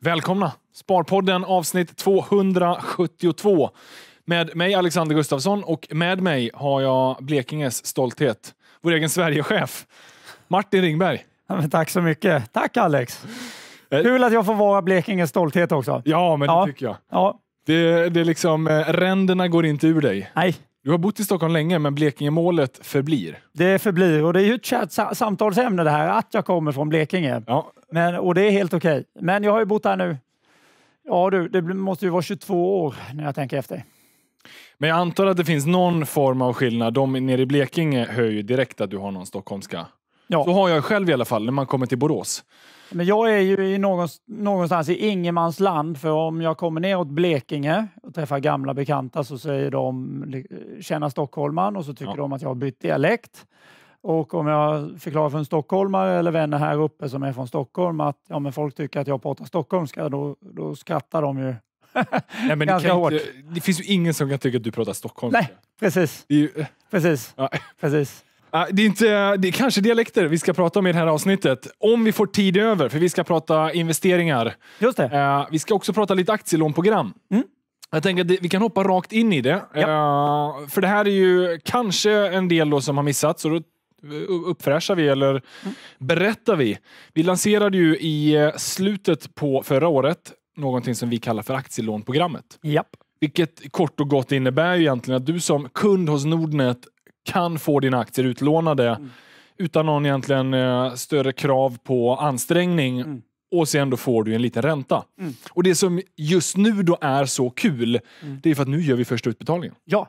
Välkomna! Sparpodden avsnitt 272. Med mig Alexander Gustafsson och med mig har jag Blekinges stolthet, vår egen Sverigechef Martin Ringberg. Ja, tack så mycket. Tack Alex! Eh, Kul att jag får vara Blekinges stolthet också. Ja, men det ja. tycker jag. Ja. Det, det är liksom, eh, ränderna går inte ur dig. Nej, du har bott i Stockholm länge, men Blekingemålet förblir. Det förblir och det är ju ett kärt samtalsämne det här, att jag kommer från Blekinge. Ja, men, och det är helt okej. Okay. Men jag har ju bott här nu. Ja du, det måste ju vara 22 år när jag tänker efter. Men jag antar att det finns någon form av skillnad. De nere i Blekinge hör ju direkt att du har någon stockholmska. Ja. Så har jag själv i alla fall när man kommer till Borås. Men jag är ju i någonstans i ingenmansland för om jag kommer ner åt Blekinge och träffar gamla bekanta så säger de känna stockholman och så tycker ja. de att jag har bytt dialekt. Och om jag förklarar för en stockholmare eller vänner här uppe som är från Stockholm att ja, men folk tycker att jag pratar stockholmska, då, då skrattar de ju Nej, men ganska hårt. Inte, det finns ju ingen som kan tycka att du pratar stockholmska. Nej, precis. Det är ju... precis. Ja. precis. Det är, inte, det är kanske dialekter vi ska prata om i det här avsnittet. Om vi får tid över, för vi ska prata investeringar. Just det. Eh, vi ska också prata lite aktielånprogram. Mm. Jag tänker att vi kan hoppa rakt in i det. Ja. Eh, för det här är ju kanske en del som har missats, så då uppfräschar vi eller berättar vi. Vi lanserade ju i eh, slutet på förra året någonting som vi kallar för aktielånprogrammet. Japp. Vilket kort och gott innebär ju egentligen att du som kund hos Nordnet kan få dina aktier utlånade mm. utan någon egentligen eh, större krav på ansträngning. Mm. Och sen då får du en liten ränta. Mm. Och det som just nu då är så kul, mm. det är för att nu gör vi första utbetalningen. Ja.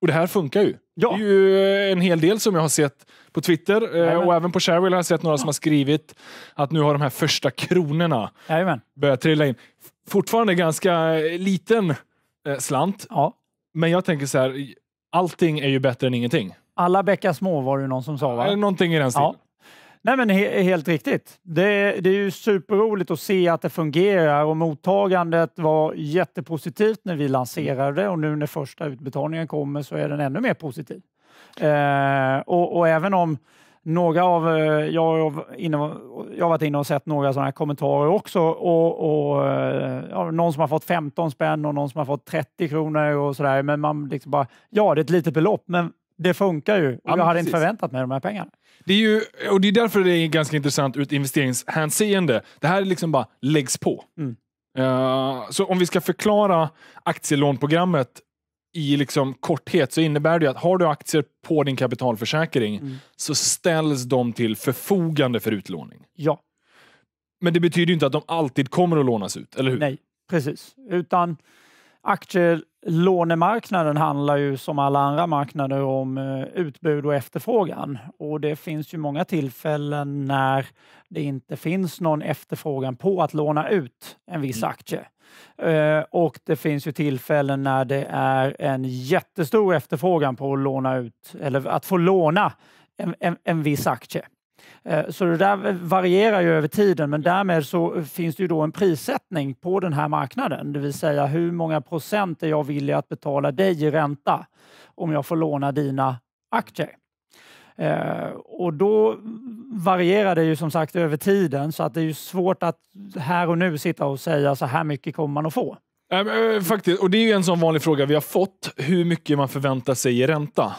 Och det här funkar ju. Ja. Det är ju eh, en hel del som jag har sett på Twitter eh, Jajamän. och även på Sheryl har jag sett några som har skrivit att nu har de här första kronorna Jajamän. börjat trilla in. Fortfarande ganska eh, liten slant, ja. men jag tänker så här, allting är ju bättre än ingenting. Alla bäckar små var det någon som sa va? Någonting i den stilen. Ja. Nej, men he helt riktigt. Det, det är ju superroligt att se att det fungerar och mottagandet var jättepositivt när vi lanserade det och nu när första utbetalningen kommer så är den ännu mer positiv. Eh, och, och, även om några av, eh, jag, inne, jag har varit inne och sett några sådana kommentarer också och, och eh, ja, någon som har fått 15 spänn och någon som har fått 30 kronor och sådär. Men man liksom bara, ja det är ett litet belopp, men det funkar ju. Och ja, jag hade precis. inte förväntat mig de här pengarna. Det är ju, och det är därför det är ganska intressant ur ett investeringshänseende. Det här liksom bara läggs på. Mm. Uh, så om vi ska förklara aktielånprogrammet i liksom korthet så innebär det att har du aktier på din kapitalförsäkring mm. så ställs de till förfogande för utlåning. Ja. Men det betyder inte att de alltid kommer att lånas ut, eller hur? Nej, precis. Utan aktier Lånemarknaden handlar ju som alla andra marknader om eh, utbud och efterfrågan och det finns ju många tillfällen när det inte finns någon efterfrågan på att låna ut en viss mm. aktie. Eh, och det finns ju tillfällen när det är en jättestor efterfrågan på att låna ut eller att få låna en, en, en viss aktie. Eh, så det där varierar ju över tiden men därmed så finns det ju då en prissättning på den här marknaden. Det vill säga hur många procent är jag villig att betala dig i ränta om jag får låna dina aktier. Eh, och då varierar det ju som sagt över tiden så att det är ju svårt att här och nu sitta och säga så här mycket kommer man att få. Eh, faktiskt, och det är ju en sån vanlig fråga vi har fått. Hur mycket man förväntar sig i ränta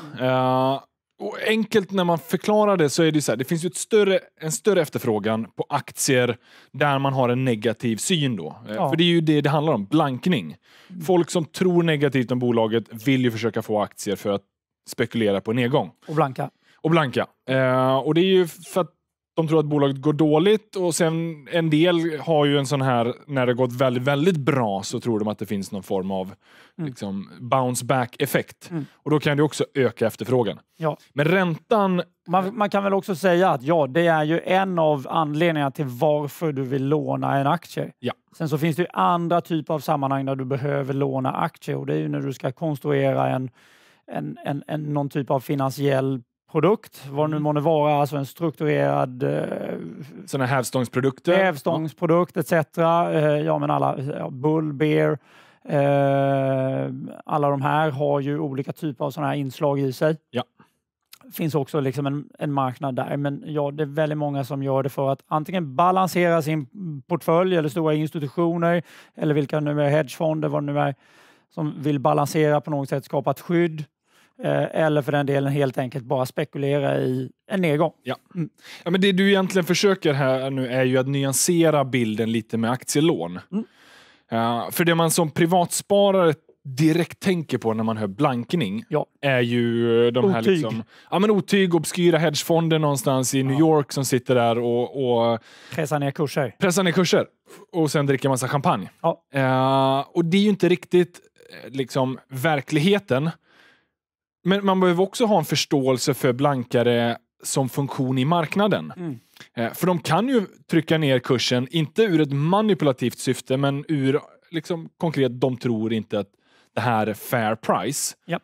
och enkelt när man förklarar det så är det så här, det finns ju större, en större efterfrågan på aktier där man har en negativ syn då. Eh, ja. För det är ju det det handlar om, blankning. Folk som tror negativt om bolaget vill ju försöka få aktier för att spekulera på nedgång. Och blanka. Och blanka. Eh, och det är ju för att de tror att bolaget går dåligt och sen en del har ju en sån här, när det gått väldigt, väldigt bra så tror de att det finns någon form av mm. liksom, bounce back effekt. Mm. Och då kan det också öka efterfrågan. Ja. Men räntan... Man, man, kan väl också säga att ja, det är ju en av anledningarna till varför du vill låna en aktie. Ja. Sen så finns det ju andra typer av sammanhang där du behöver låna aktier och det är ju när du ska konstruera en, en, en, en någon typ av finansiell produkt, vad nu mm. månne vara, alltså en strukturerad... Eh, Sådana hävstångsprodukter? Hävstångsprodukt etc. Eh, ja, men alla, ja, Bull, bear. eh, alla de här har ju olika typer av sådana här inslag i sig. Ja. finns också liksom en, en marknad där, men ja, det är väldigt många som gör det för att antingen balansera sin portfölj eller stora institutioner eller vilka nu är hedgefonder, vad det nu är, som vill balansera på något sätt, skapa ett skydd Eh, eller för den delen helt enkelt bara spekulera i en nedgång. Ja. Mm. ja. men det du egentligen försöker här nu är ju att nyansera bilden lite med aktielån. Mm. Uh, för det man som privatsparare direkt tänker på när man hör blankning ja. är ju de otyg. här liksom, ja, men otyg, obskyra hedgefonder någonstans i ja. New York som sitter där och, och pressar ner kurser. Pressar ner kurser och sen dricker massa champagne. Ja. Uh, och det är ju inte riktigt liksom verkligheten. Men man behöver också ha en förståelse för blankare som funktion i marknaden. Mm. Eh, för de kan ju trycka ner kursen, inte ur ett manipulativt syfte, men ur liksom konkret, de tror inte att det här är fair price. Ja.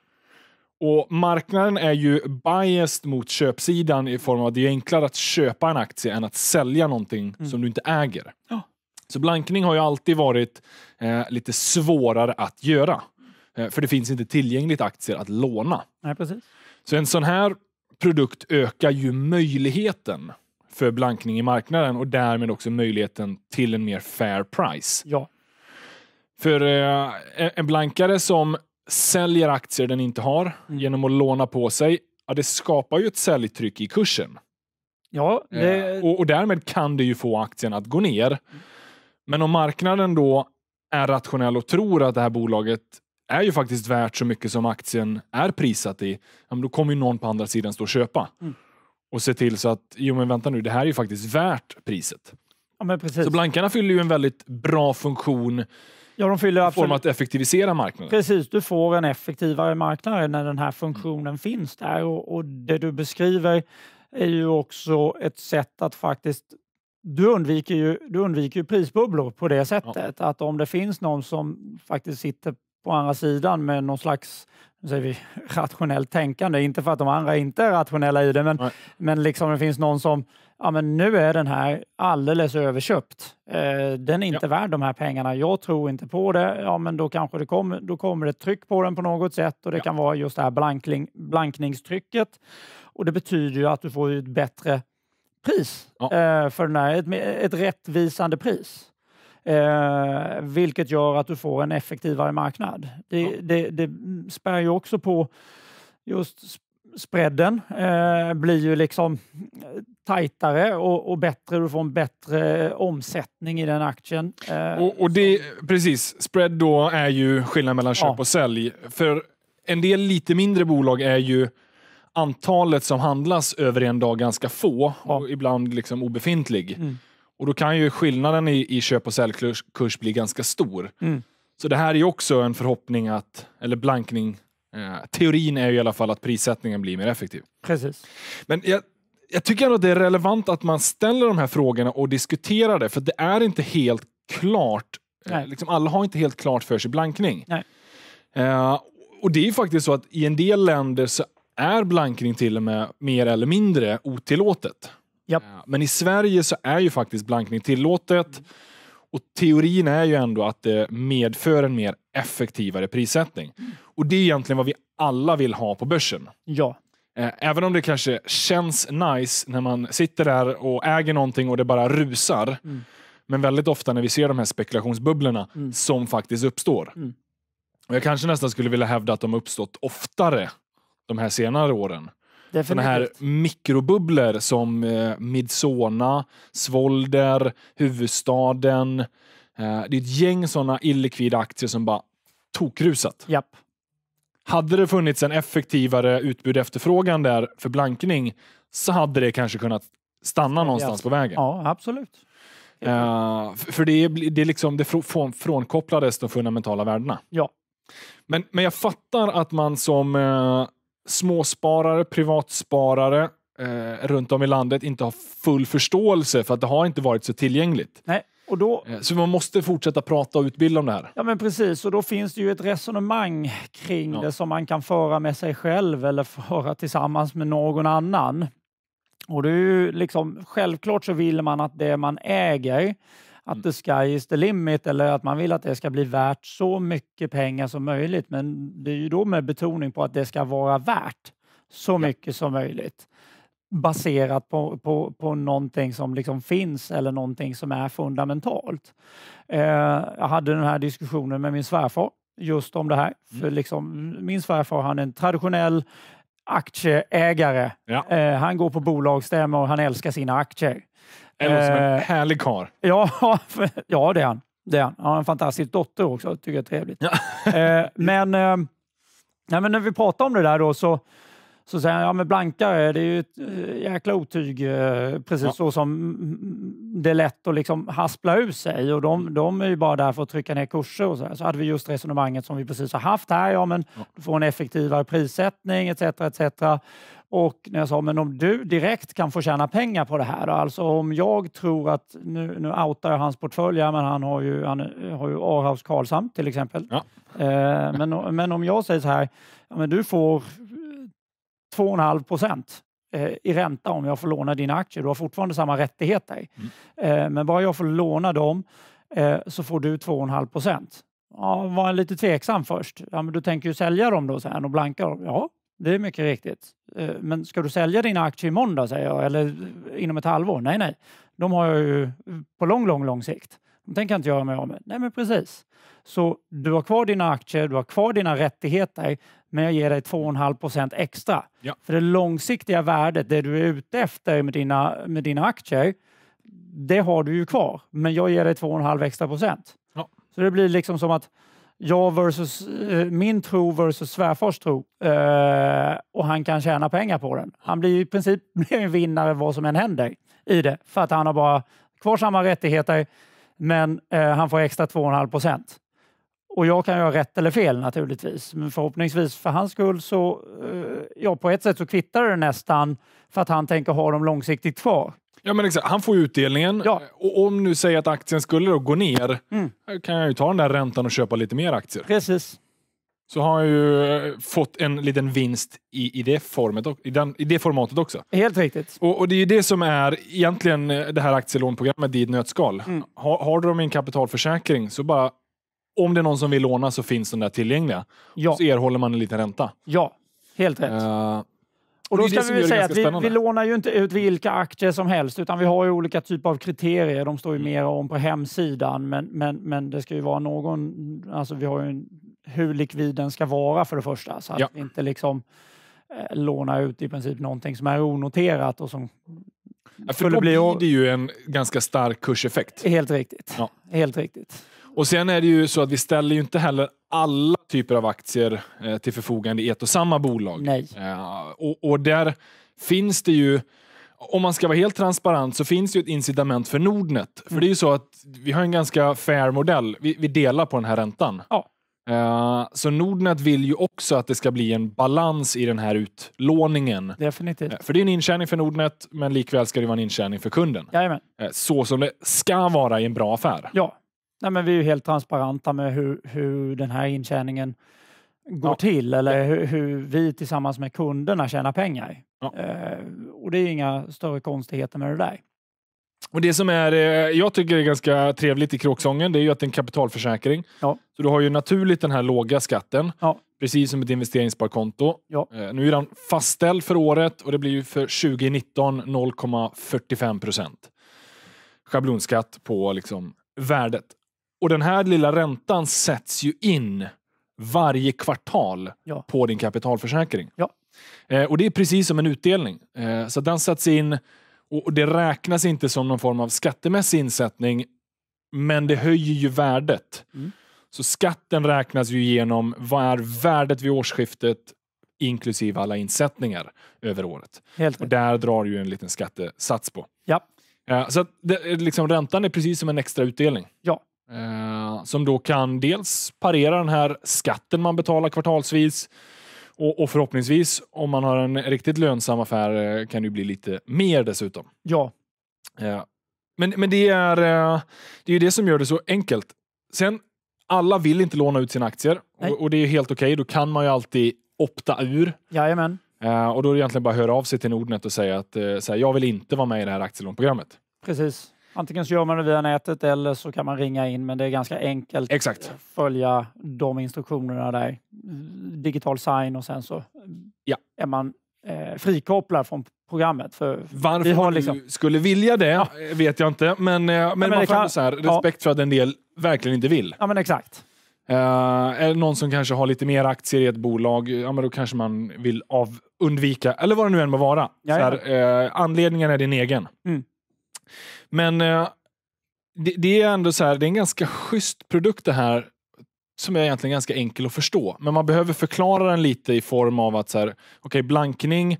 Och marknaden är ju biased mot köpsidan i form av att det är enklare att köpa en aktie än att sälja någonting mm. som du inte äger. Ja. Så blankning har ju alltid varit eh, lite svårare att göra. Eh, för det finns inte tillgängligt aktier att låna. Nej, precis. Så en sån här produkt ökar ju möjligheten för blankning i marknaden och därmed också möjligheten till en mer fair price. Ja. För eh, en blankare som säljer aktier den inte har mm. genom att låna på sig, ja, det skapar ju ett säljtryck i kursen. Ja, eh, det... och, och, därmed kan det ju få aktien att gå ner. Mm. Men om marknaden då är rationell och tror att det här bolaget är ju faktiskt värt så mycket som aktien är prissatt i, ja, då kommer ju någon på andra sidan stå och köpa. Mm. Och se till så att, jo men vänta nu, det här är ju faktiskt värt priset. Ja, så blankarna fyller ju en väldigt bra funktion Ja, de fyller absolut. Form att effektivisera marknaden. Precis, du får en effektivare marknad när den här funktionen mm. finns där. Och, och, det du beskriver är ju också ett sätt att faktiskt... Du undviker ju, du undviker ju prisbubblor på det sättet. Ja. Att om det finns någon som faktiskt sitter på andra sidan med någon slags säger vi, rationellt tänkande. Inte för att de andra inte är rationella i det, men, men liksom det finns någon som ja, men nu är den här alldeles överköpt. Eh, den är inte ja. värd de här pengarna. Jag tror inte på det. Ja, men då kanske det kommer, då kommer det tryck på den på något sätt och det ja. kan vara just det här blankling, blankningstrycket. Och det betyder ju att du får ett bättre pris ja. eh, för den här, ett, ett rättvisande pris. Eh, vilket gör att du får en effektivare marknad. Det, ja. det, det spär ju också på just spreaden eh, blir ju liksom eh, tajtare och, och, bättre. Du får en bättre omsättning i den aktien. Eh, och, och det, liksom. precis, spread då är ju skillnaden mellan köp ja. och sälj. För en del lite mindre bolag är ju antalet som handlas över en dag ganska få ja. och ibland liksom obefintlig. Mm. Och då kan ju skillnaden i, i köp och säljkurs bli ganska stor. Mm. Så det här är ju också en förhoppning att, eller blankning, eh, teorin är ju i alla fall att prissättningen blir mer effektiv. Precis. Men jag, jag tycker ändå att det är relevant att man ställer de här frågorna och diskuterar det, för det är inte helt klart. Eh, liksom alla har inte helt klart för sig blankning. Eh, och det är faktiskt så att i en del länder så är blankning till och med mer eller mindre otillåtet. Yep. Eh, men i Sverige så är ju faktiskt blankning tillåtet. Mm. Och teorin är ju ändå att det medför en mer effektivare prissättning. Mm. Och det är egentligen vad vi alla vill ha på börsen. Ja. Eh, även om det kanske känns nice när man sitter där och äger någonting och det bara rusar. Mm. Men väldigt ofta när vi ser de här spekulationsbubblorna mm. som faktiskt uppstår. Mm. Och jag kanske nästan skulle vilja hävda att de uppstått oftare de här senare åren sådana här mikrobubblor som eh, Midsona, Svolder, Huvudstaden. Eh, det är ett gäng sådana illikvida aktier som bara tokrusat. Japp. Hade det funnits en effektivare utbud efterfrågan där för blankning så hade det kanske kunnat stanna någonstans ja. på vägen. Ja, absolut. Uh, för det, det, liksom, det frånkopplades de fundamentala värdena. Ja. Men, men jag fattar att man som uh, småsparare, privatsparare eh, runt om i landet inte har full förståelse för att det har inte varit så tillgängligt. Nej. Och då, eh, så man måste fortsätta prata och utbilda om det här? Ja, men precis. Och då finns det ju ett resonemang kring ja. det som man kan föra med sig själv eller föra tillsammans med någon annan. Och det är ju liksom, självklart så vill man att det man äger att mm. the sky is the limit eller att man vill att det ska bli värt så mycket pengar som möjligt. Men det är ju då med betoning på att det ska vara värt så mycket ja. som möjligt baserat på, på, på någonting som liksom finns eller någonting som är fundamentalt. Eh, jag hade den här diskussionen med min svärfar just om det här. Mm. För liksom, min svärfar han är en traditionell aktieägare. Ja. Eh, han går på bolagsstämmor och han älskar sina aktier. Det låter som en eh, härlig karl. Ja, ja, det är han. Det är han. han har en fantastisk dotter också. Det tycker jag är trevligt. Ja. Eh, men, eh, nej, men när vi pratar om det där då så så säger han, ja men blankare, det är ju ett jäkla otyg, precis ja. så som det är lätt att liksom haspla ur sig och de, de är ju bara där för att trycka ner kurser och så här. Så hade vi just resonemanget som vi precis har haft här, ja men ja. du får en effektivare prissättning etc. etc. Och när jag sa, men om du direkt kan få tjäna pengar på det här, alltså om jag tror att, nu, nu outar jag hans portfölj, men han har ju, han eh, har ju Arhaus Karlshamn till exempel. Ja. Eh, men, men om jag säger så här, ja, men du får 2,5 eh, procent eh, i ränta om jag får låna dina aktier. Du har fortfarande samma rättigheter. Mm. Eh, men bara jag får låna dem eh, så får du 2,5 procent. Ja, var lite tveksam först. Ja, men du tänker ju sälja dem då sen och blanka dem. Ja, det är mycket riktigt. Eh, men ska du sälja dina aktier imorgon då, säger jag, eller inom ett halvår? Nej, nej. De har jag ju på lång, lång, lång sikt. De tänker jag inte göra mig av med. Nej, men precis. Så du har kvar dina aktier, du har kvar dina rättigheter, men jag ger dig 2,5 procent extra. Ja. För det långsiktiga värdet, det du är ute efter med dina, med dina aktier, det har du ju kvar. Men jag ger dig 2,5 extra procent. Ja. Så det blir liksom som att jag versus, eh, min tro versus svärfars tro eh, och han kan tjäna pengar på den. Han blir i princip en vinnare vad som än händer i det för att han har bara kvar samma rättigheter men eh, han får extra 2,5 procent. Och jag kan göra rätt eller fel naturligtvis, men förhoppningsvis för hans skull så, eh, ja på ett sätt så kvittar det nästan för att han tänker ha dem långsiktigt kvar. Ja, men exakt. Han får utdelningen. Ja. Eh, och om nu säger att aktien skulle då gå ner, mm. Eh, kan jag ju ta den där räntan och köpa lite mer aktier. Precis. Så har han ju eh, fått en liten vinst i, i, det, formet, i, den, i det formatet också. Helt riktigt. Och, och, det är ju det som är egentligen det här aktielånprogrammet i ett nötskal. Mm. Har, har i en kapitalförsäkring så bara, om det är någon som vill låna så finns de där tillgängliga. Ja. Så erhåller man en liten ränta. Ja, helt rätt. Uh, och då ska vi säga att vi, vi, lånar ju inte ut vilka aktier som helst utan vi har ju olika typer av kriterier. De står ju mm. mer om på hemsidan men, men, men det ska ju vara någon, alltså vi har ju en, hur likviden ska vara för det första så att ja. vi inte liksom eh, lånar ut i princip någonting som är onoterat och som Ja, för då blir det ju en ganska stark kurseffekt. Helt riktigt. Ja. Helt riktigt. Och sen är det ju så att vi ställer ju inte heller alla typer av aktier eh, till förfogande i ett och samma bolag. Nej. Eh, och, och, där finns det ju, om man ska vara helt transparent, så finns det ju ett incitament för Nordnet. För mm. det är ju så att vi har en ganska fair modell. Vi, vi delar på den här räntan. Ja. Eh, så Nordnet vill ju också att det ska bli en balans i den här utlåningen. Definitivt. För det är en intjäning för Nordnet, men likväl ska det vara en intjäning för kunden. Jajamän. Så som det ska vara i en bra affär. Ja, Nej, men vi är ju helt transparenta med hur, hur den här intjäningen går ja. till eller hur, hur, vi tillsammans med kunderna tjänar pengar. Ja. Eh, och det är inga större konstigheter med det där. Och Det som är, eh, jag tycker är ganska trevligt i kråksången, det är ju att det är en kapitalförsäkring. Ja. Så du har ju naturligt den här låga skatten, ja. precis som ett investeringssparkonto. Ja. Eh, nu är den fastställd för året och det blir ju för 2019 0,45 procent. Schablonskatt på liksom värdet. Och den här lilla räntan sätts ju in varje kvartal ja. på din kapitalförsäkring. Ja. Eh, och det är precis som en utdelning. Eh, så den sätts in och det räknas inte som någon form av skattemässig insättning, men det höjer ju värdet. Mm. Så skatten räknas ju genom vad är värdet vid årsskiftet inklusive alla insättningar över året. Helt och där drar du en liten skattesats på. Ja. Eh, så att det, liksom, räntan är precis som en extra utdelning. Ja. Eh, som då kan dels parera den här skatten man betalar kvartalsvis och, och förhoppningsvis, om man har en riktigt lönsam affär, eh, kan det bli lite mer dessutom. Ja. Eh, men, men det är eh, det är det som gör det så enkelt. Sen, alla vill inte låna ut sina aktier och, och, det är helt okej. Okay. Då kan man ju alltid opta ur. Jajamän. och då är det egentligen bara att höra av sig till Nordnet och säga att uh, här, jag vill inte vara med i det här aktielånprogrammet. Precis. Antingen så gör man det via nätet eller så kan man ringa in, men det är ganska enkelt Exakt. att följa de instruktionerna där. Digital sign och sen så ja. är man eh, frikopplad från programmet. För Varför man liksom... skulle vilja det ja. vet jag inte, men, eh, men, ja, men man får kan... så här, respekt för att en del verkligen inte vill. Ja, men exakt. Uh, är det någon som kanske har lite mer aktier i ett bolag, ja, men då kanske man vill av undvika, eller vad det nu än må vara. Här, uh, anledningen är din egen. Mm. Men eh, det, det, är ändå så här, det är en ganska schysst produkt det här som är egentligen ganska enkel att förstå. Men man behöver förklara den lite i form av att så här, okay, blankning,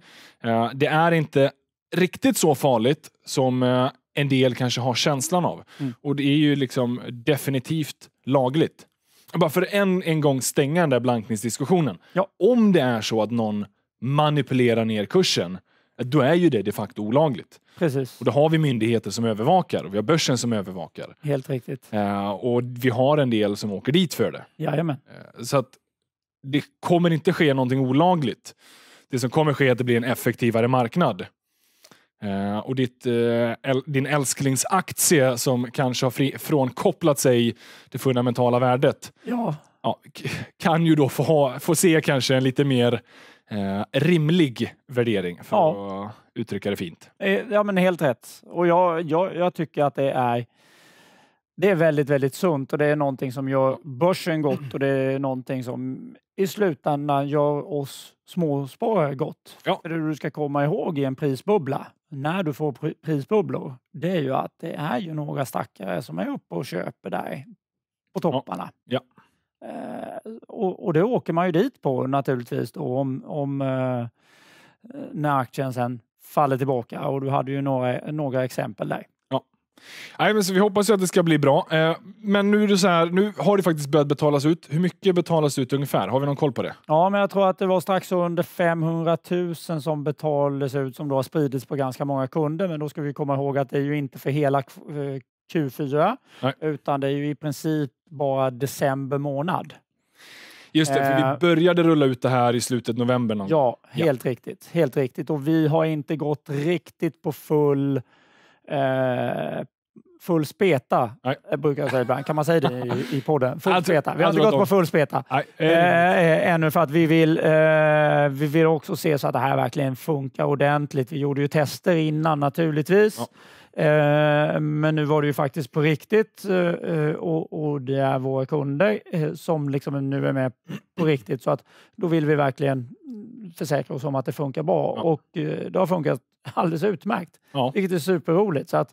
eh, det är inte riktigt så farligt som eh, en del kanske har känslan av. Mm. Och det är ju liksom definitivt lagligt. Bara för en, en gång stänga den där blankningsdiskussionen. Ja. Om det är så att någon manipulerar ner kursen, då är ju det de facto olagligt. Precis. Och då har vi myndigheter som övervakar och vi har börsen som övervakar. Helt riktigt. Eh, och vi har en del som åker dit för det. Jajamän. Eh, så att det kommer inte ske någonting olagligt. Det som kommer ske är att det blir en effektivare marknad. Eh, och ditt, eh, äl, din älsklingsaktie som kanske har frånkopplat sig det fundamentala värdet. Ja. ja kan ju då få, ha, få se kanske en lite mer eh, rimlig värdering för ja. att uttrycka det fint. Eh, ja, men helt rätt. Och jag, jag, jag tycker att det är det är väldigt, väldigt sunt och det är någonting som gör börsen gott och det är någonting som i slutändan gör oss småsparare gott. Ja. För det du ska komma ihåg i en prisbubbla, när du får prisbubblor, det är ju att det är ju några stackare som är uppe och köper där på topparna. Ja. Ja. Eh, och, och det åker man ju dit på naturligtvis då om, om eh, eh, när aktien sen faller tillbaka och du hade ju några, några exempel där. Ja. Nej, men så vi hoppas ju att det ska bli bra. Eh, men nu, är det så här, nu har det faktiskt börjat betalas ut. Hur mycket betalas ut ungefär? Har vi någon koll på det? Ja, men jag tror att det var strax under 500 000 som betalades ut som då har spridits på ganska många kunder. Men då ska vi komma ihåg att det är ju inte för hela eh, Q4, Nej. utan det är ju i princip bara december månad. Just det, för vi eh. började rulla ut det här i slutet av november. Någon. Ja, helt ja. riktigt. Helt riktigt. Och vi har inte gått riktigt på full eh, full speta, Nej. Eh, brukar jag säga ibland. Kan man säga det i, i podden? Full alltså, speta. Vi har alltså, inte gått på full speta äh, ännu för att vi vill, äh, vi vill också se så att det här verkligen funkar ordentligt. Vi gjorde ju tester innan naturligtvis. Ja. Äh, men nu var det ju faktiskt på riktigt och, och det är våra kunder som liksom nu är med på riktigt. Så att då vill vi verkligen försäkra oss om att det funkar bra ja. och det har funkat alldeles utmärkt, ja. vilket är superroligt. Så att,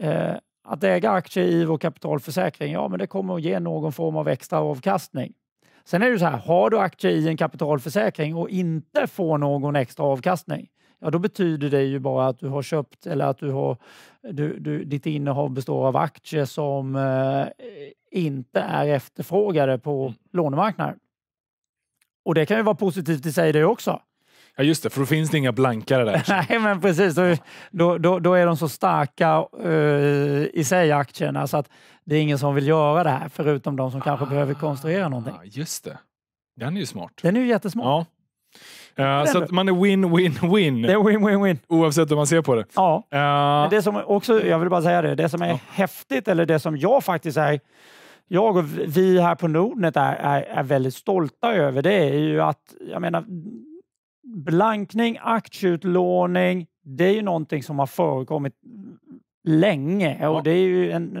Eh, att äga aktier i vår kapitalförsäkring, ja men det kommer att ge någon form av extra avkastning. Sen är det så här, har du aktier i en kapitalförsäkring och inte får någon extra avkastning, ja då betyder det ju bara att du har köpt eller att du har, du, du, ditt innehav består av aktier som eh, inte är efterfrågade på mm. lånemarknaden. Och det kan ju vara positivt i sig det också. Ja just det, för då finns det inga blankare där. Nej men precis, då, då, då, är de så starka uh, i sig aktierna så att det är ingen som vill göra det här förutom de som ah, kanske behöver konstruera ah, någonting. Just det, den är ju smart. Den är ju jättesmart. Ja. Uh, så man är win-win-win. Det är win-win-win. Oavsett hur man ser på det. Ja. Uh, men det som också, jag vill bara säga det, det som är ja. häftigt eller det som jag faktiskt är jag och vi här på Nordnet är, är, är, väldigt stolta över det är ju att, jag menar, blankning, aktieutlåning, det är ju någonting som har förekommit länge och ja. det är ju en,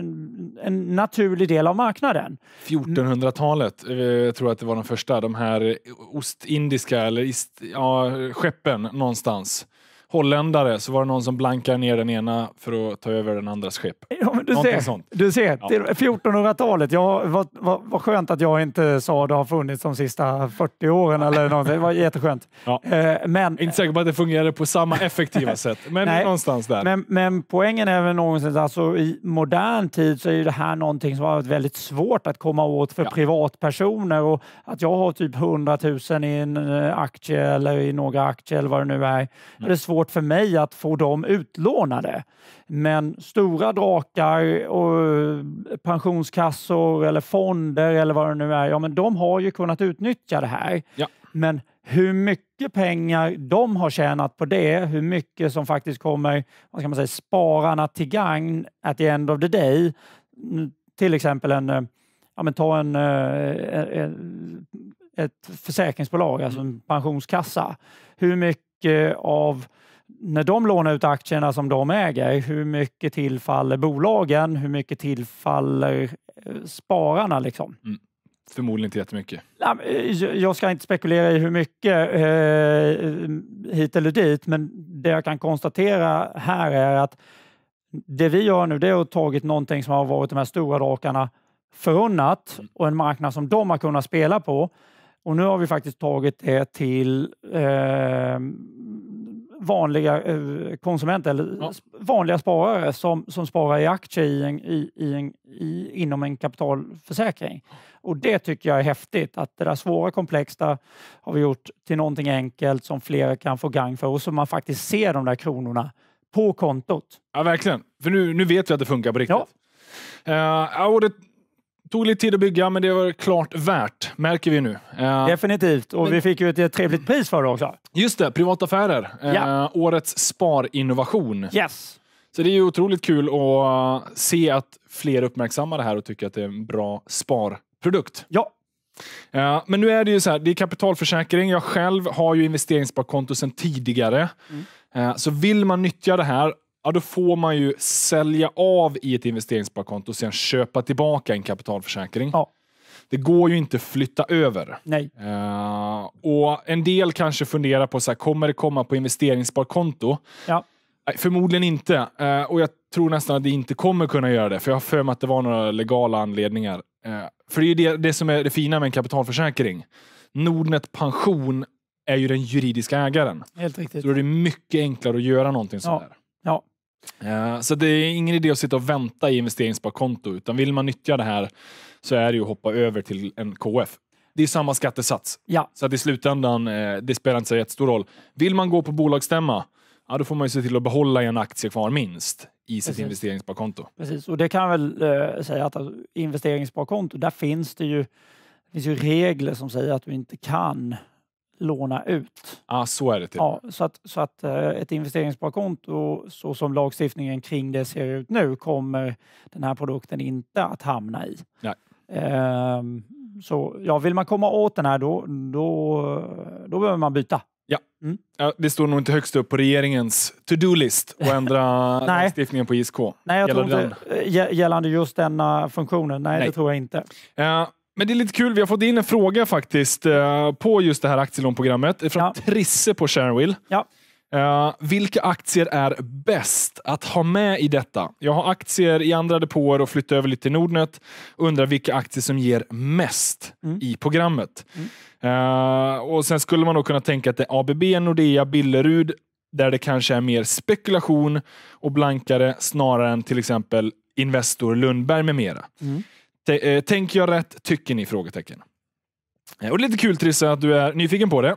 en, naturlig del av marknaden. 1400-talet, eh, tror jag att det var de första, de här ostindiska eller ist, ja, skeppen någonstans holländare så var det någon som blankar ner den ena för att ta över den andras skepp. Ja, men du ser, sånt. Du ser ja. 1400-talet. Ja, vad, vad, vad skönt att jag inte sa det har funnits de sista 40 åren. Eller Det var jätteskönt. Ja. Eh, men, jag är inte säker på att det fungerade på samma effektiva sätt, men nej, någonstans där. Men, men poängen är väl någonstans, alltså, i modern tid så är det här någonting som har varit väldigt svårt att komma åt för ja. privatpersoner. Och att jag har typ 100 000 i en eh, aktie eller i några aktier eller vad det nu är. Mm. Det är svårt svårt för mig att få dem utlånade. Men stora drakar och pensionskassor eller fonder eller vad det nu är, ja men de har ju kunnat utnyttja det här. Ja. Men hur mycket pengar de har tjänat på det, hur mycket som faktiskt kommer vad ska man säga, spararna till gagn at the end of the day. Mm, till exempel en, eh, ja, men ta eh, en, en ett försäkringsbolag, alltså en mm. pensionskassa. Hur mycket av när de lånar ut aktierna som de äger, hur mycket tillfaller bolagen? Hur mycket tillfaller eh, spararna? Liksom? Mm. Förmodligen inte jättemycket. Eh, jag ska inte spekulera i hur mycket eh, hit eller dit, men det jag kan konstatera här är att det vi gör nu det är att tagit någonting som har varit de här stora drakarna förunnat mm. och en marknad som de har kunnat spela på. Och nu har vi faktiskt tagit det till eh, vanliga eh, konsumenter, eller ja. vanliga sparare som, som sparar i aktier i en, i, i en, i, inom en kapitalförsäkring. Och det tycker jag är häftigt, att det där svåra komplexa har vi gjort till någonting enkelt som fler kan få gang för och som man faktiskt ser de där kronorna på kontot. Ja, verkligen. För nu, nu vet vi att det funkar på riktigt. Ja. Uh, och det, Tog lite tid att bygga, men det var klart värt, märker vi nu. Eh, Definitivt, och men... vi fick ju ett trevligt pris för det också. Just det, privataffärer. Eh, ja. Årets sparinnovation. Yes. Så det är ju otroligt kul att eh, se att fler uppmärksammar det här och tycker att det är en bra sparprodukt. Ja. Eh, men nu är det ju så här, det är kapitalförsäkring. Jag själv har ju investeringssparkonto sedan tidigare. Mm. Eh, så vill man nyttja det här ja, då får man ju sälja av i ett investeringssparkonto och sen köpa tillbaka en kapitalförsäkring. Ja. Det går ju inte att flytta över. Nej. Uh, och En del kanske funderar på, så här, kommer det komma på investeringssparkonto? Ja. Nej, förmodligen inte. Uh, och jag tror nästan att det inte kommer kunna göra det, för jag har för mig att det var några legala anledningar. Uh, för det är det, det som är det fina med en kapitalförsäkring. Nordnet Pension är ju den juridiska ägaren. Helt riktigt. Så då är det mycket enklare att göra någonting sådär. Ja. ja. Eh, så det är ingen idé att sitta och vänta i investeringssparkonto, utan vill man nyttja det här så är det ju att hoppa över till en KF. Det är samma skattesats, ja. så att i slutändan eh, det spelar inte så jättestor roll. Vill man gå på bolagsstämma, ja, då får man ju se till att behålla en aktie kvar minst i sitt Precis. investeringssparkonto. Precis, och det kan jag väl eh, säga att alltså, investeringssparkonto, där finns det ju, det finns ju regler som säger att du inte kan låna ut. ah, så är det. Till. Typ. Ja, så att, så att eh, ett investeringssparkonto så som lagstiftningen kring det ser ut nu kommer den här produkten inte att hamna i. Nej. Ehm, så ja, vill man komma åt den här då, då, då behöver man byta. Ja. Mm. ja. det står nog inte högst upp på regeringens to-do-list att ändra lagstiftningen på ISK. Nej, jag gällande, tror inte, eh, gällande just denna funktionen. Nej, Nej, det tror jag inte. Ja, men det är lite kul, vi har fått in en fråga faktiskt eh, på just det här aktielånprogrammet från ja. Trisse på Sharewill. Ja. Eh, vilka aktier är bäst att ha med i detta? Jag har aktier i andra depåer och flyttat över lite till Nordnet. Undrar vilka aktier som ger mest mm. i programmet. Mm. Eh, och Sen skulle man då kunna tänka att det är ABB, Nordea, Billerud där det kanske är mer spekulation och blankare snarare än till exempel Investor, Lundberg med mera. Mm. Eh, tänker jag rätt? Tycker ni? Frågetecken. Eh, och lite kul Trisse att du är nyfiken på det. Eh,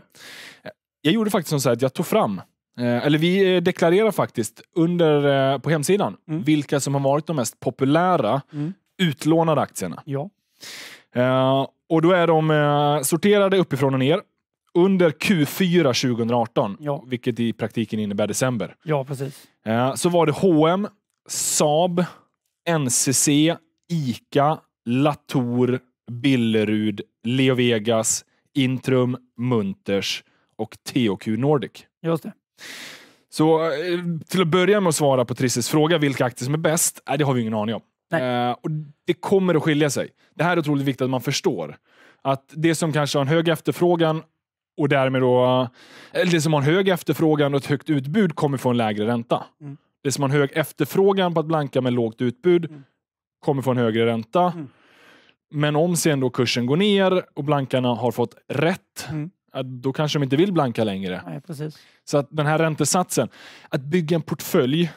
jag gjorde faktiskt så att jag tog fram, eller vi deklarerar faktiskt under, på hemsidan, mm. vilka som har varit de mest populära mm. utlånade aktierna. Ja. Och då är de sorterade uppifrån och ner under Q4 2018, ja. vilket i praktiken innebär december. Ja, precis. Så var det H&M, Saab, NCC, ICA, Latour, Billerud, Leo Vegas, Intrum, Munters och THQ Nordic. Just det. Så eh, till att börja med att svara på Trisses fråga, vilka aktier som är bäst? Nej, det har vi ingen aning om. Eh, och det kommer att skilja sig. Det här är otroligt viktigt att man förstår. Att det som kanske har en hög efterfrågan och därmed då, det som har en hög efterfrågan och ett högt utbud kommer få en lägre ränta. Mm. Det som har en hög efterfrågan på att blanka med lågt utbud mm kommer få en högre ränta. Mm. Men om sen då kursen går ner och blankarna har fått rätt, mm. då kanske de inte vill blanka längre. Nej, Så att den här räntesatsen, att bygga en portfölj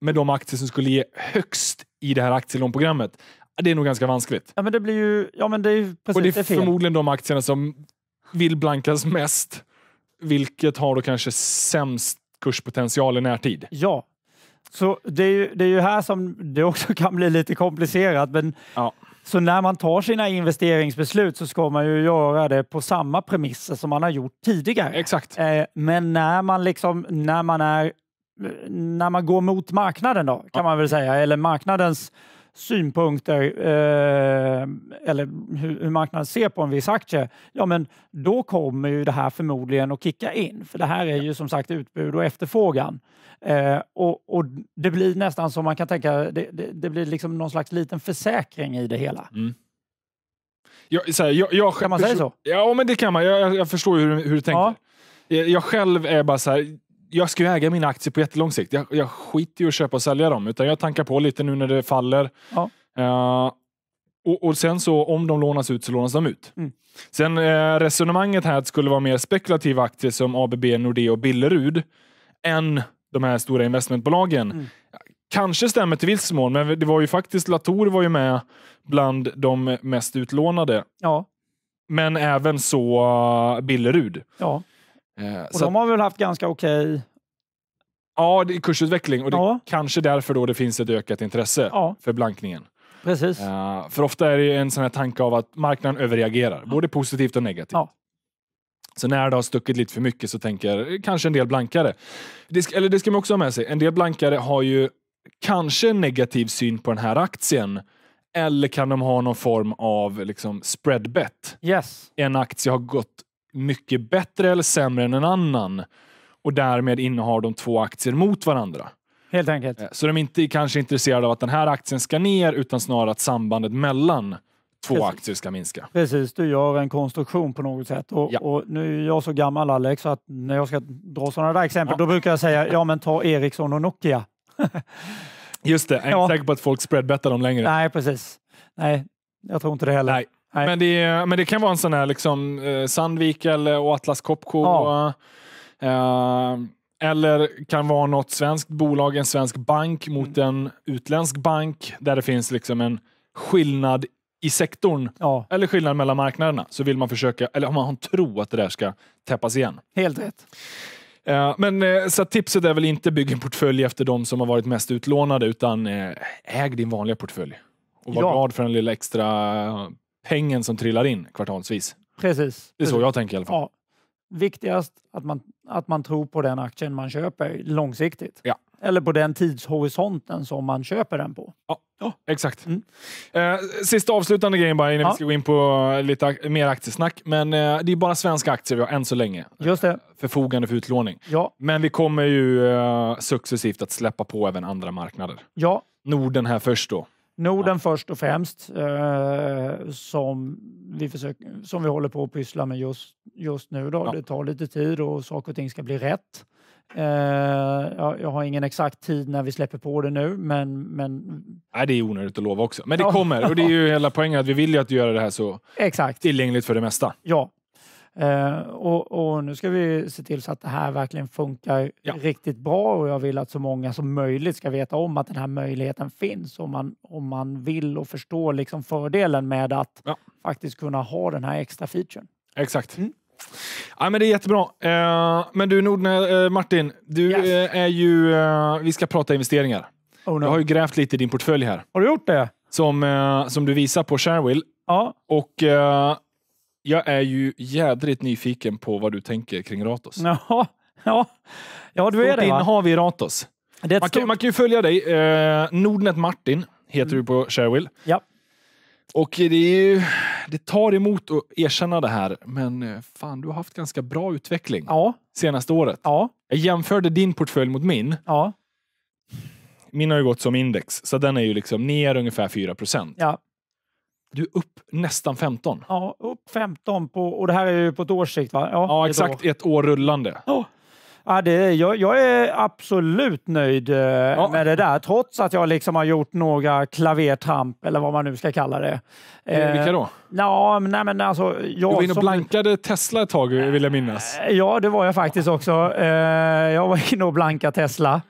med de aktier som skulle ge högst i det här aktielånprogrammet, det är nog ganska vanskligt. Ja, men det blir ju... Ja, men det är precis, och det är, det är förmodligen de aktierna som vill blankas mest, vilket har då kanske sämst kurspotential i närtid. Ja, så det är, ju, det är ju här som det också kan bli lite komplicerat. Men ja. Så när man tar sina investeringsbeslut så ska man ju göra det på samma premisser som man har gjort tidigare. Exakt. Eh, men när man, liksom, när man, är, när man går mot marknaden då, kan ja. man väl säga, eller marknadens synpunkter eh, eller hur, hur marknaden ser på en viss aktie, ja men då kommer ju det här förmodligen att kicka in. För det här är ju som sagt utbud och efterfrågan. Eh, och, och, det blir nästan som man kan tänka, det, det, det, blir liksom någon slags liten försäkring i det hela. Mm. Jag, så här, jag, jag, kan man säga så? Ja, men det kan man. Jag, jag förstår hur, hur du tänker. Ja. Jag, själv är bara så här, jag ska ju äga mina aktier på jättelång sikt. Jag, jag skiter ju att köpa och sälja dem, utan jag tankar på lite nu när det faller. Ja. Uh, och, och, sen så om de lånas ut så lånas de ut. Mm. Sen eh, resonemanget här att det skulle vara mer spekulativa aktier som ABB, Nordea och Billerud än de här stora investmentbolagen. Mm. Kanske stämmer till viss mån, men det var ju faktiskt Latour var ju med bland de mest utlånade. Ja. Men även så eh, Billerud. Ja. Eh, och de har väl haft ganska okej... Okay... Ja, det är kursutveckling och det ja. kanske därför då det finns ett ökat intresse ja. för blankningen. Precis. Uh, för ofta är det en sån här tanke av att marknaden överreagerar, ja. både positivt och negativt. Ja. Så när det har stuckit lite för mycket så tänker eh, kanske en del blankare. Det ska, eller det ska man också ha med sig, en del blankare har ju kanske en negativ syn på den här aktien. Eller kan de ha någon form av liksom bet? Yes. En aktie har gått mycket bättre eller sämre än en annan och därmed innehar de två aktier mot varandra. Helt enkelt. Eh, så de är inte, kanske intresserade av att den här aktien ska ner utan snarare att sambandet mellan två Precis. aktier ska minska. Precis, du gör en konstruktion på något sätt. Och, ja. och nu är jag så gammal Alex att när jag ska dra sådana där exempel ja. då brukar jag säga ja men ta Ericsson och Nokia. Just det, jag är inte ja. säker på att folk spreadbettar dem längre. Nej, precis. Nej, jag tror inte det heller. Nej. Men det, men det, kan vara en sån här liksom, eh, Sandvik eller Atlas Copco. Ja. Uh, eller kan vara något svenskt bolag, en svensk bank mot mm. en utländsk bank där det finns liksom en skillnad i sektorn ja. eller skillnad mellan marknaderna så vill man försöka, eller om man tror att det där ska täppas igen. Helt rätt. Eh, men så tipset är väl inte bygga en portfölj efter de som har varit mest utlånade utan äg din vanliga portfölj och var ja. glad för den lilla extra pengen som trillar in kvartalsvis. Precis. Det är så jag tänker i alla fall. Ja. Viktigast att man, att man tror på den aktien man köper långsiktigt. Ja. Eller på den tidshorisonten som man köper den på. Ja, ja exakt. Mm. Eh, sista avslutande grejen bara innan ja. vi ska gå in på lite mer aktiesnack. Men eh, det är bara svenska aktier vi har än så länge. Just det. Eh, förfogande för utlåning. Ja. Men vi kommer ju eh, successivt att släppa på även andra marknader. Ja. Norden här först då. Norden ja. först och främst, eh, som, vi försöker, som vi håller på att pyssla med just, just nu. Då. Ja. Det tar lite tid och saker och ting ska bli rätt. Eh, jag, jag, har ingen exakt tid när vi släpper på det nu, men... men... Nej, det är onödigt att lova också. Men det ja. kommer, och det är ju hela poängen. att Vi vill ju att göra det här så exakt. tillgängligt för det mesta. Ja, Eh, och, och, nu ska vi se till så att det här verkligen funkar ja. riktigt bra och jag vill att så många som möjligt ska veta om att den här möjligheten finns om man, om man vill och förstår liksom fördelen med att ja. faktiskt kunna ha den här extra featuren. Exakt. Mm. Ja, men det är jättebra. Eh, men du Nordne, eh, Martin, du yes. Eh, är ju... vi ska prata investeringar. Oh no. Jag har ju grävt lite i din portfölj här. Har du gjort det? Som, som du visar på Sharewill. Ja. Och jag är ju jädrigt nyfiken på vad du tänker kring Ratos. Jaha. Ja, ja du är det. Va? innehav i Ratos. Man, kan, man, kan, ju följa dig. Eh, Nordnet Martin heter mm. du på Sharewill. Ja. Och det, ju, det tar emot att erkänna det här, men eh, fan, du har haft ganska bra utveckling ja. senaste året. Ja. Jag jämförde din portfölj mot min. Ja. Min har ju gått som index, så den är ju liksom ner ungefär 4 procent. Ja. Du är upp nästan 15. Ja, upp 15 på, och det här är ju på ett års sikt va? Ja, ja exakt ett år rullande. Ja. Ja, det, jag, jag är absolut nöjd eh, ja. med det där, trots att jag liksom har gjort några klavertramp, eller vad man nu ska kalla det. Eh, eh, vilka då? Ja, nej, men alltså, jag du var inne och som... blankade Tesla ett tag, vill jag minnas. Ja, det var jag faktiskt också. jag var inne och blankade Tesla.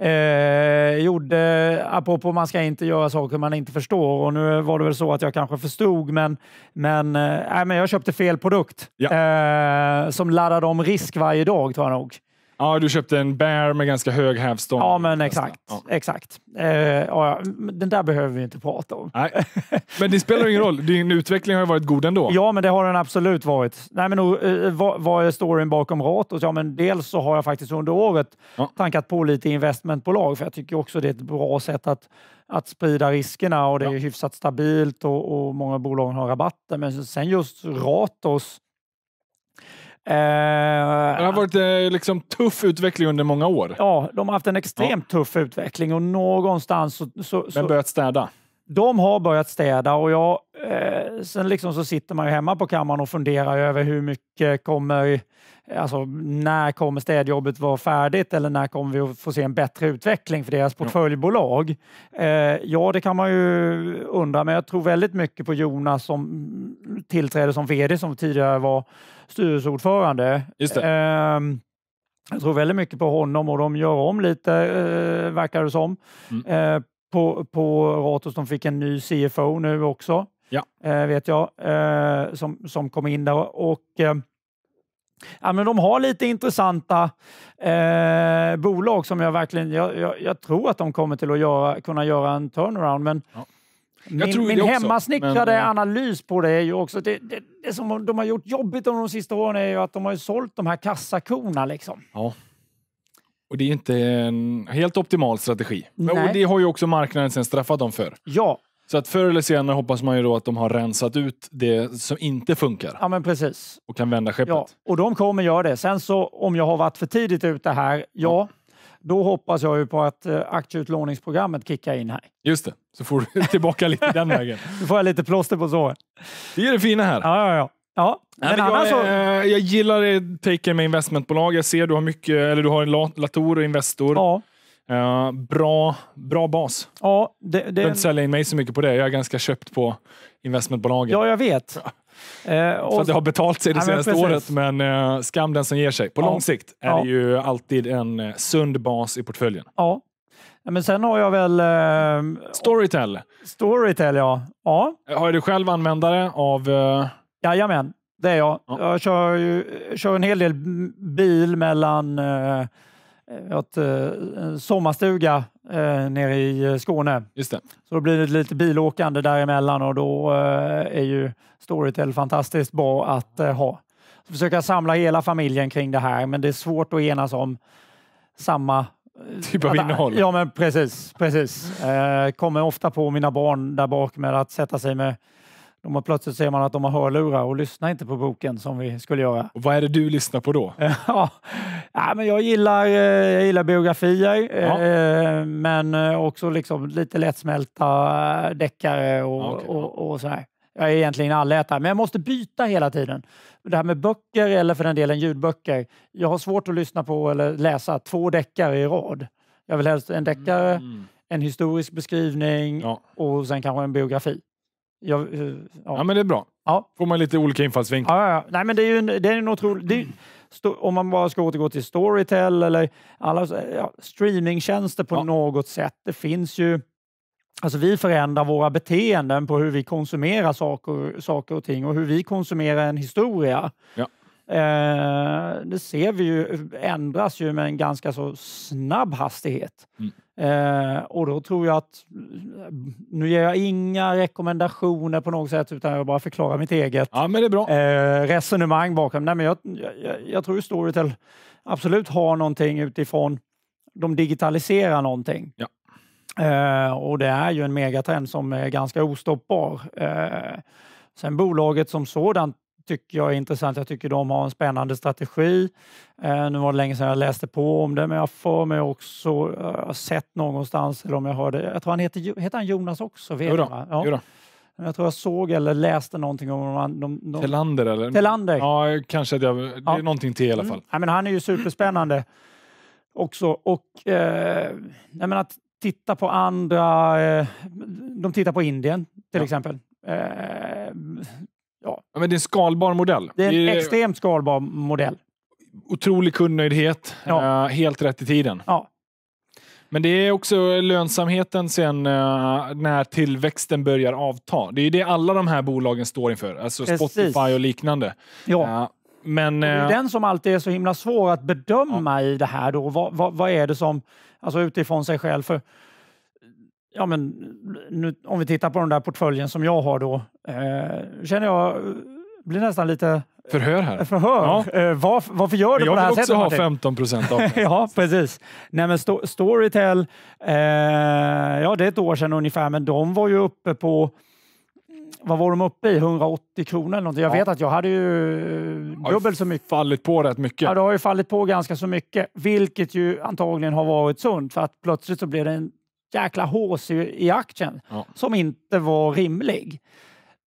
Eh, gjorde, apropå man ska inte göra saker man inte förstår, och nu var det väl så att jag kanske förstod, men, men, eh, men jag köpte fel produkt ja. som laddade om risk varje dag, tror jag nog. Ja, du köpte en bear med ganska hög hävstång. Ja, men exakt. Ja. Exakt. Uh, ja, den där behöver vi inte prata om. Nej. Men det spelar ingen roll. Din utveckling har ju varit god ändå. Ja, men det har den absolut varit. Nej, men, uh, vad, vad är storyn bakom Ratos? Ja, men dels så har jag faktiskt under året ja. tankat på lite investmentbolag, för jag tycker också det är ett bra sätt att att sprida riskerna och det är ja. hyfsat stabilt och, och många bolag har rabatter. Men sen just Ratos Eh, det har varit eh, liksom tuff utveckling under många år. Ja, de har haft en extremt ja. tuff utveckling och någonstans så... så Men börjat städa? De har börjat städa och jag, eh, sen liksom så sitter man ju hemma på kammaren och funderar över hur mycket kommer Alltså, när kommer städjobbet vara färdigt eller när kommer vi att få se en bättre utveckling för deras portföljbolag? Eh, ja, det kan man ju undra, men jag tror väldigt mycket på Jonas som tillträder som VD som tidigare var styrelseordförande. Just eh, jag tror väldigt mycket på honom och de gör om lite, eh, verkar det som. Mm. Eh, på, på Ratos, de fick en ny CFO nu också, ja. Eh, vet jag, eh, som, som kom in där. Och, Ja, men de har lite intressanta eh, bolag som jag verkligen... Jag, jag, jag, tror att de kommer till att göra, kunna göra en turnaround, men ja. Min, min hemmasnickrade men... Eh, analys på det är ju också... Det, det, det som de har gjort jobbigt de sista åren är ju att de har ju sålt de här kassakorna. Liksom. Ja. Och det är inte en helt optimal strategi. Men, och det har ju också marknaden sen straffat dem för. Ja, så att förr eller senare hoppas man ju då att de har rensat ut det som inte funkar. Ja, men precis. Och kan vända skeppet. Ja, och de kommer göra det. Sen så om jag har varit för tidigt ute här, ja, då hoppas jag ju på att eh, aktieutlåningsprogrammet kickar in här. Just det, så får du tillbaka lite den vägen. Då får jag lite plåster på såren. Det är det fina här. Ja, ja, ja. Ja, Nej, men jag, så... Eh, jag gillar taken med investmentbolag. Jag ser du har mycket, eller du har en Lator och Investor. Ja. Eh, bra, bra bas. Ja, det, det... Jag behöver inte sälja in mig så mycket på det. Jag är ganska köpt på investmentbolagen. Ja, jag vet. Uh, och... Så det har betalt sig det ja, senaste precis. året, men uh, skam den som ger sig. På ja. lång sikt är ja. det ju alltid en sund bas i portföljen. Ja. Men sen har jag väl... Storytel. Storytel, ja. ja. Har du själv användare av... Eh... Jajamän, det är jag. Ja. Jag kör, kör en hel del bil mellan vi har ett sommarstuga eh, nere i eh, Skåne. Just det. Så då blir det lite bilåkande däremellan och då eh, är ju Storytel fantastiskt bra att eh, ha. Så försöka samla hela familjen kring det här, men det är svårt att enas om samma Typ av innehåll? Ja, men precis. precis. kommer ofta på mina barn där bak med att sätta sig med de har plötsligt ser man att de har hörlurar och lyssnar inte på boken som vi skulle göra. Och vad är det du lyssnar på då? ja, men jag gillar, eh, jag gillar biografier, ja. Eh, men eh, också liksom lite lättsmälta deckare och, ja, okay. och, och sådär. Jag är egentligen allätare, men jag måste byta hela tiden. Det här med böcker eller för den delen ljudböcker. Jag har svårt att lyssna på eller läsa två deckare i rad. Jag vill helst en deckare, mm. en historisk beskrivning ja. och sen kanske en biografi. Jag, eh, ja. ja. men det är bra. Ja. får man lite olika infallsvinklar. Ja, ja, Nej, men det är ju en, det är en otrolig... Är, sto, om man bara ska återgå till Storytel eller alla eh, ja, streamingtjänster på något sätt. Det finns ju... Alltså vi förändrar våra beteenden på hur vi konsumerar saker, saker och ting och hur vi konsumerar en historia. Ja. Eh, det ser vi ju eh, ändras ju med en ganska så snabb hastighet. Mm. Eh, och då tror jag att, nu ger jag inga rekommendationer på något sätt utan jag bara förklarar mitt eget ja, men det är bra. Eh, resonemang bakom. Nej, men jag, jag, jag tror Storytel absolut har någonting utifrån, de digitaliserar någonting. Ja. Eh, och det är ju en megatrend som är ganska ostoppbar. Eh, sen bolaget som sådant tycker jag är intressant. Jag tycker de har en spännande strategi. Eh, nu var det länge sedan jag läste på om det, men jag får mig också Jag eh, har sett någonstans, eller om jag hörde, jag tror han heter, heter han Jonas också? Vet jodå, ja. Jodå. Jag tror jag såg eller läste någonting om... De, de, Telander eller? Telander. Ja, kanske. Det, är ja. någonting till i alla fall. Mm. Ja, men han är ju superspännande också. Och eh, jag menar, titta på andra... Eh, de tittar på Indien till ja. exempel. Eh, Ja. ja. men det är en skalbar modell. Det är en det är... extremt skalbar modell. Otrolig kundnöjdhet. Ja. Uh, helt rätt i tiden. Ja. Men det är också lönsamheten sen uh, när tillväxten börjar avta. Det är det alla de här bolagen står inför. Alltså Precis. Spotify och liknande. Ja. Uh, men, det är den som alltid är så himla svår att bedöma ja. i det här. Då. Vad, vad, vad, är det som, alltså utifrån sig själv. För ja, men nu, om vi tittar på den där portföljen som jag har då, eh, känner jag eh, blir nästan lite eh, Förhör här. Förhör. Ja. Eh, var, varför gör du på det här sättet? Jag vill också ha 15 procent av Ja, precis. Nej, men sto Storytel, eh, ja det är ett år sedan ungefär, men de var ju uppe på vad var de uppe i? 180 kronor eller någonting. Jag ja. vet att jag hade ju dubbelt så mycket. fallit på rätt mycket. Ja, det har ju fallit på ganska så mycket, vilket ju antagligen har varit sunt för att plötsligt så blev det en jäkla hås i, i aktien ja. som inte var rimlig.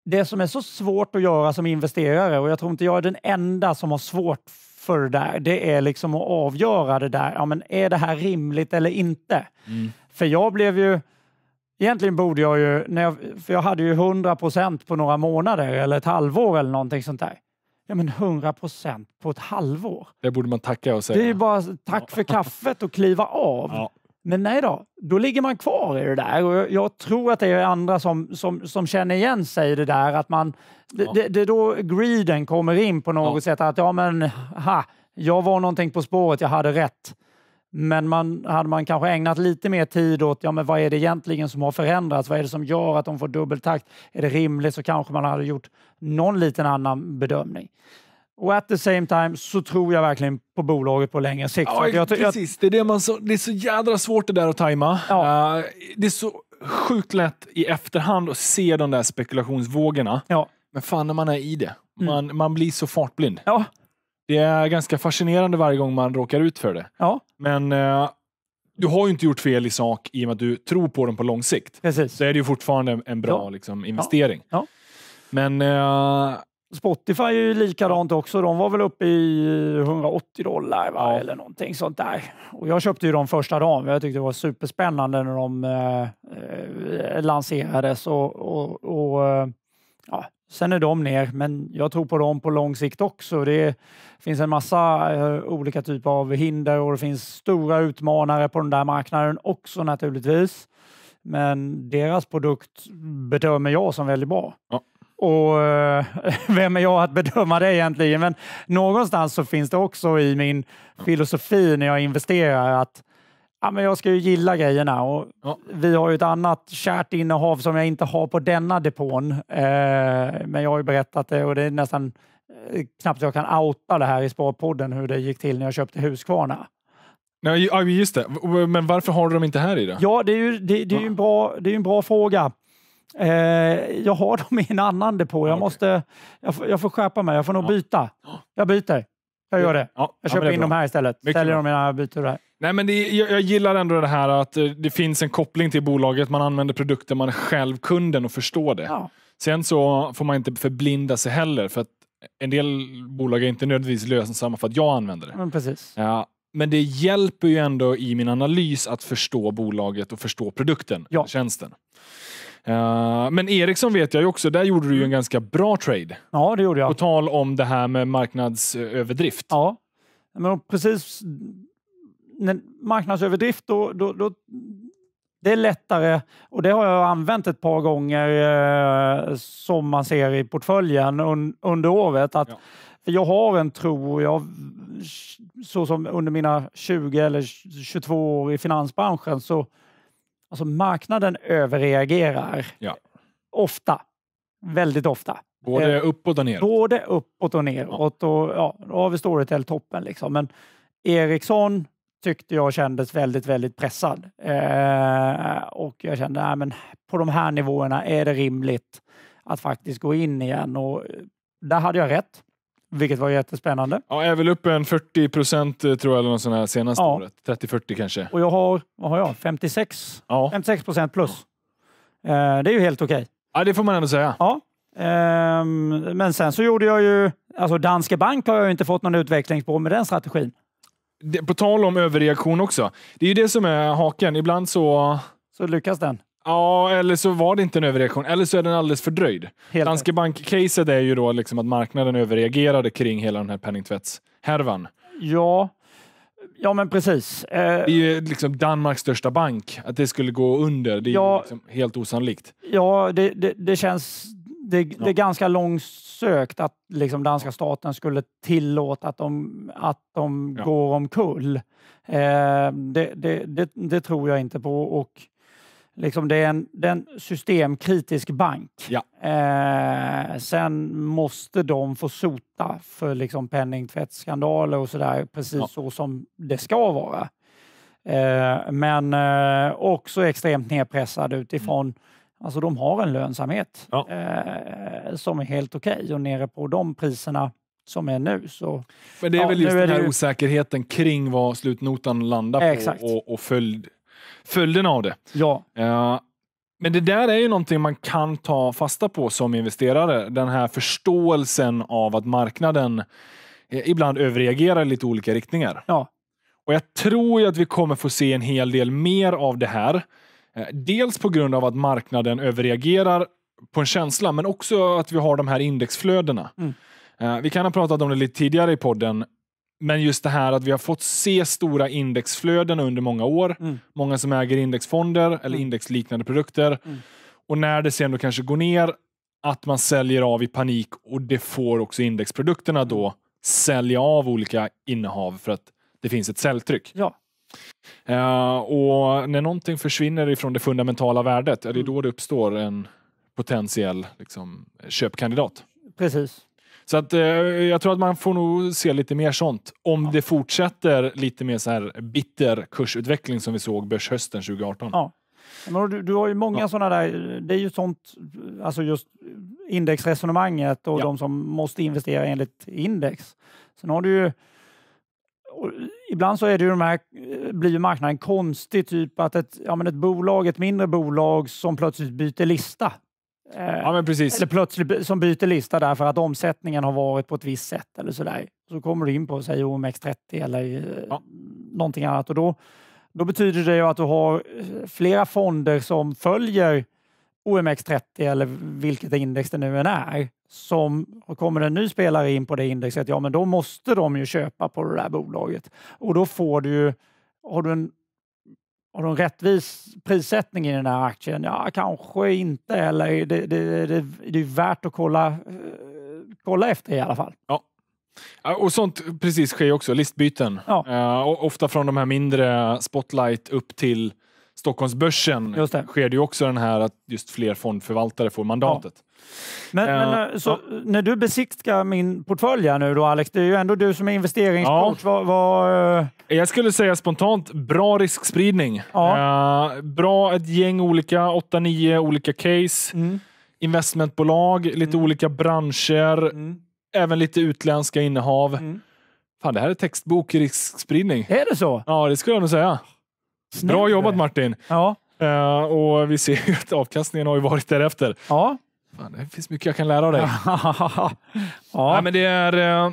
Det som är så svårt att göra som investerare och jag tror inte jag är den enda som har svårt för det där, det är liksom att avgöra det där. Ja, men är det här rimligt eller inte? Mm. För jag blev ju... Egentligen borde jag ju, när jag, för jag hade ju 100 procent på några månader eller ett halvår eller någonting sånt där. Ja men 100 procent på ett halvår. Det borde man tacka och säga. Det är ju bara tack för kaffet och kliva av. Ja. Men nej då, då ligger man kvar i det där. Och jag, tror att det är andra som, som, som känner igen sig i det där. Att man, ja. det, det, är då greeden kommer in på något ja. sätt. Att ja, men ha, jag var någonting på spåret, jag hade rätt. Men man, hade man kanske ägnat lite mer tid åt ja, men vad är det egentligen som har förändrats? Vad är det som gör att de får dubbeltakt? Är det rimligt? Så kanske man hade gjort någon liten annan bedömning. Och at the same time så tror jag verkligen på bolaget på längre sikt. Ja, jag, precis. Jag... Det, är det, man så, det är så jädra svårt det där att tajma. Ja. Uh, det är så sjukt lätt i efterhand att se de där spekulationsvågorna. Ja. Men fan när man är i det. Mm. Man, mm. man blir så fartblind. Ja. Det är ganska fascinerande varje gång man råkar ut för det. Ja. Men uh, du har ju inte gjort fel i sak i och med att du tror på dem på lång sikt. Precis. Så är det ju fortfarande en bra ja. liksom, investering. Ja. Men uh, Spotify är ju likadant också. De var väl uppe i 180 dollar va? Ja. eller någonting sånt där. Och jag köpte ju dem första dagen. Jag tyckte det var superspännande när de eh, eh lanserades. Och, och, och, eh, ja. Sen är de ner, men jag tror på dem på lång sikt också. Det finns en massa eh, olika typer av hinder och det finns stora utmanare på den där marknaden också naturligtvis. Men deras produkt bedömer jag som väldigt bra. Ja. Och eh, vem är jag att bedöma det egentligen? Men någonstans så finns det också i min filosofi när jag investerar att ja, men jag ska ju gilla grejerna. Och ja. Vi har ju ett annat kärt innehav som jag inte har på denna depån. Eh, men jag har ju berättat det och det är nästan eh, knappt jag kan outa det här i Sparpodden hur det gick till när jag köpte Husqvarna. Nej, just det. Men varför har du dem inte här i det? Ja, det är ju, det, det är ju en, bra, det är en bra fråga. Eh, jag har dem i en annan depå. Jag, okay. måste, jag, får, jag får skärpa mig. Jag får nog ja. byta. Jag byter. Jag gör det. Ja, jag köper ja, in de här istället. Mycket Säljer dem innan jag byter här. Nej, men det, jag, jag, gillar ändå det här att eh, det finns en koppling till bolaget. Man använder produkten, man är själv kunden och förstår det. Ja. Sen så får man inte förblinda sig heller. För att en del bolag är inte nödvändigtvis lönsamma för att jag använder det. Men, precis. Ja, men det hjälper ju ändå i min analys att förstå bolaget och förstå produkten, ja. tjänsten. Eh, men Ericsson vet jag ju också, där gjorde du ju en ganska bra trade. Ja, det gjorde jag. På tal om det här med marknadsöverdrift. Ja, men precis. Marknadsöverdrift, då, då, då det är lättare och det har jag använt ett par gånger eh, som man ser i portföljen un, under året. Att ja. Jag har en tro, jag, så som under mina 20 eller 22 år i finansbranschen så Alltså marknaden överreagerar ja. ofta. Väldigt ofta. Både eh, uppåt och neråt. Både uppåt och neråt. Ja. Och, ja, då har vi Storytel-toppen. Liksom. Men Ericsson tyckte jag kändes väldigt, väldigt pressad. Eh, och jag kände, att men på de här nivåerna är det rimligt att faktiskt gå in igen. Och eh, där hade jag rätt vilket var jättespännande. Ja, jag är väl uppe en 40 procent eh, tror jag, eller något sånt här senaste ja. året. 30-40 kanske. Och jag har, vad har jag? 56? Ja. 56 procent plus. Ja. Eh, det är ju helt okej. Okay. Ja, det får man ändå säga. Ja. Eh, men sen så gjorde jag ju... Alltså Danske Bank har jag ju inte fått någon utveckling på med den strategin. Det, på tal om överreaktion också. Det är ju det som är haken. Ibland så... Så lyckas den. Ja, eller så var det inte en överreaktion, eller så är den alldeles fördröjd. Helt Danske Bank-caset är ju då liksom att marknaden överreagerade kring hela den här penningtvättshärvan. Ja, Ja, men precis. Eh, det är ju liksom Danmarks största bank. Att det skulle gå under, det är ja, liksom helt osannolikt. Ja, det, det, det känns... Det, ja. det, är ganska långsökt att liksom danska staten skulle tillåta att de, att de ja. går omkull. Eh, det, det, det, tror jag inte på. Och liksom det, är en, det är en systemkritisk bank. Ja. Eh, sen måste de få sota för liksom penningtvättsskandaler och sådär, precis ja. så som det ska vara. Eh, men eh, också extremt nedpressad utifrån mm. Alltså de har en lönsamhet ja. Eh, som är helt okej okay. och nere på de priserna som är nu. Så, Men det är ja, väl just den här ju... osäkerheten kring vad slutnotan landar Exakt. på och, och följd följden av det. Ja. Uh, men det där är ju någonting man kan ta fasta på som investerare. Den här förståelsen av att marknaden eh, ibland överreagerar i lite olika riktningar. Ja. Och Jag tror att vi kommer få se en hel del mer av det här. Eh, dels på grund av att marknaden överreagerar på en känsla, men också att vi har de här indexflödena. Mm. Vi kan ha pratat om det lite tidigare i podden, men just det här att vi har fått se stora indexflöden under många år. Mm. Många som äger indexfonder eller mm. indexliknande produkter. Mm. Och när det sen då kanske går ner, att man säljer av i panik och det får också indexprodukterna då mm. sälja av olika innehav för att det finns ett säljtryck. Ja. Uh, och när någonting försvinner ifrån det fundamentala värdet, är det mm. då det uppstår en potentiell liksom, köpkandidat? Precis. Så att, eh, jag tror att man får nog se lite mer sånt. Om ja. det fortsätter lite mer så här bitter kursutveckling som vi såg börshösten 2018. Ja. Men du, du har ju många ja. sådana där, det är ju sånt, alltså just indexresonemanget och ja. de som måste investera enligt index. Sen har du ju ibland så är det ju de här, eh, blir marknaden konstig, typ att ett, ja, men ett bolag, ett mindre bolag som plötsligt byter lista. Ja, men precis. Eller plötsligt som byter lista därför att omsättningen har varit på ett visst sätt eller sådär. Så kommer du in på säg OMX30 eller eh, ja. någonting annat och då, då betyder det ju att du har eh, flera fonder som följer OMX30 eller vilket index det nu än är. Som, och kommer en ny spelare in på det indexet, ja men då måste de ju köpa på det där bolaget. Och då får du har du en har de rättvis prissättning i den här aktien? Ja, kanske inte. Eller det, det, det, det är värt att kolla, eh, kolla efter i alla fall. Ja. Och sånt precis sker också, listbyten. Ja. Uh, ofta från de här mindre Spotlight upp till Stockholmsbörsen just det. sker det ju också den här att just fler fondförvaltare får mandatet. Ja. Men, eh, men så, ja. när du besiktar min portfölj här nu då Alex, det är ju ändå du som är investeringscoach. Ja. Vad, eh, Jag skulle säga spontant bra riskspridning. Ja. Eh, bra ett gäng olika, 8-9 olika case, mm. investmentbolag, lite mm. olika branscher, mm. även lite utländska innehav. Mm. Fan, det här är textbok i riskspridning. Är det så? Ja, det skulle jag nog säga. Bra jobbat Martin! Ja. Uh, och vi ser ju att avkastningen har ju varit därefter. Ja. Fan, det finns mycket jag kan lära av dig. ja. ja. men det är... Uh, ja,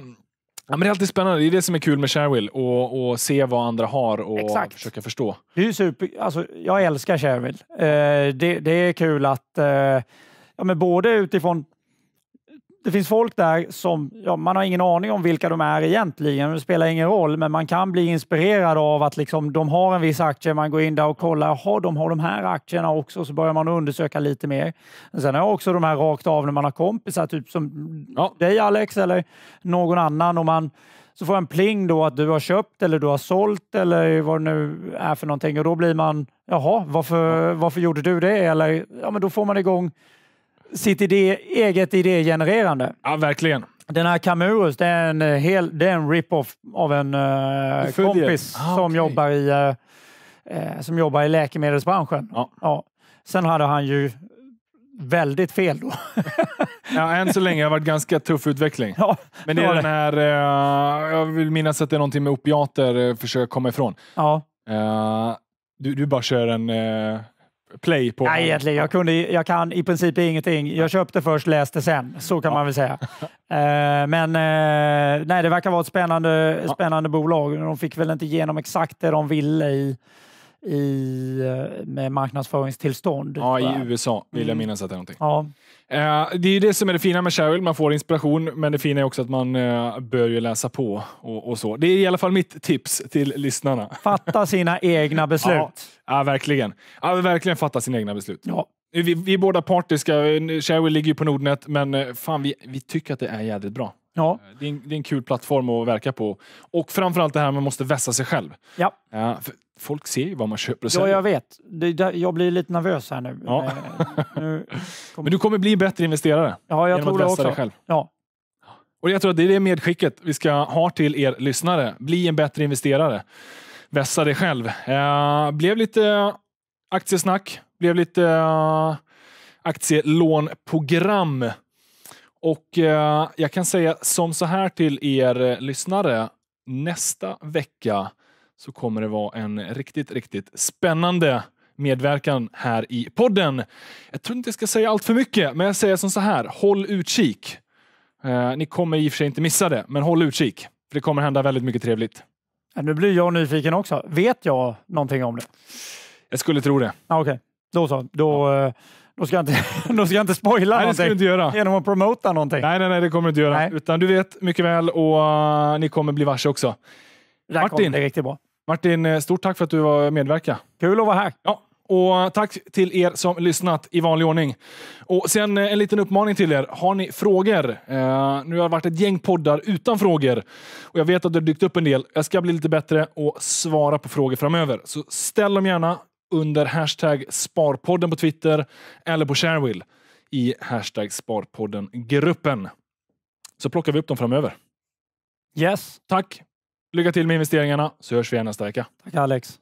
men det är alltid spännande. Det är det som är kul med Sharewill. Att se vad andra har och Exakt. försöka förstå. Det är super, alltså, jag älskar Sharewill. Uh, eh, det, det, är kul att ja, men både utifrån det finns folk där som ja, man har ingen aning om vilka de är egentligen. Det spelar ingen roll, men man kan bli inspirerad av att liksom, de har en viss aktie. Man går in där och kollar. Jaha, de har de här aktierna också. Så börjar man undersöka lite mer. sen har jag också de här rakt av när man har kompisar, typ som ja. dig Alex eller någon annan. Och man, så får jag en pling då att du har köpt eller du har sålt eller vad det nu är för någonting. Och då blir man, jaha, varför, varför gjorde du det? Eller ja, men då får man igång sitt idé, eget idégenererande. Ja, verkligen. Den här Camurus, det är en, eh, en rip-off av en uh, kompis ah, som, jobbar i, uh, som jobbar i läkemedelsbranschen. Ja. ja. Sen hade han ju väldigt fel då. ja, än så länge har det varit ganska tuff utveckling. Ja, Men det är den här, uh, jag vill minnas att det är någonting med opiater, försök komma ifrån. Ja. Du, du, bara kör en, play på? Nej, egentligen. Jag, kunde, jag kan i princip ingenting. Jag köpte först, läste sen. Så kan ja. man väl säga. Eh, men eh, nej, det verkar vara ett spännande, ja. spännande bolag. De fick väl inte igenom exakt det de ville i, i, eh, med marknadsföringstillstånd. Ja, i USA vill jag mm. minnas att det är någonting. Ja. Eh, det är ju det som är det fina med Cheryl, man får inspiration, men det fina är också att man eh, bör ju läsa på och, och så. Det är i alla fall mitt tips till lyssnarna. Fatta sina egna beslut. Ja, ja verkligen. Ja, verkligen fatta sina egna beslut. Ja. Vi, vi är båda partiska. Cheryl ligger ju på Nordnet, men eh, fan, vi, vi tycker att det är jädrigt bra. Ja. Det, är en, det är en kul plattform att verka på. Och framförallt det här med att man måste vässa sig själv. Ja. ja folk ser ju vad man köper och säljer. Ja, jag vet. Det, där, jag blir lite nervös här nu. Ja. Eh, nu kommer... Men du kommer bli en bättre investerare. Ja, jag genom tror att testa det också. Dig själv. Ja. Och jag tror att det är det medskicket vi ska ha till er lyssnare. Bli en bättre investerare. Vässa dig själv. Eh, blev lite eh, aktiesnack. Blev lite eh, aktielånprogram. Och eh, jag kan säga som så här till er eh, lyssnare. Nästa vecka så kommer det vara en riktigt, riktigt spännande medverkan här i podden. Jag tror inte jag ska säga allt för mycket, men jag säger som så här. Håll utkik. Eh, ni kommer i och för sig inte missa det, men håll utkik. För det kommer hända väldigt mycket trevligt. Ja, nu blir jag nyfiken också. Vet jag någonting om det? Jag skulle tro det. Ah, Okej, okay. då så. Då, ja. Eh, då, ska jag inte, då ska jag inte spoila nej, någonting inte göra. genom att promota någonting. Nej, nej, nej, det kommer du inte göra. Nej. Utan du vet mycket väl och uh, ni kommer bli varse också. Det Martin, det riktigt bra. Martin, eh, stort tack för att du var medverka. Kul att vara här. Ja. Och tack till er som lyssnat i vanlig ordning. Och sen eh, en liten uppmaning till er. Har ni frågor? Eh, nu har det varit ett gäng poddar utan frågor och jag vet att det har dykt upp en del. Jag ska bli lite bättre och svara på frågor framöver, så ställ dem gärna under hashtag Sparpodden på Twitter eller på Sharewill i hashtag Sparpodden-gruppen. Så plockar vi upp dem framöver. Yes. Tack Lycka till med investeringarna så hörs vi igen nästa vecka. Tack Alex.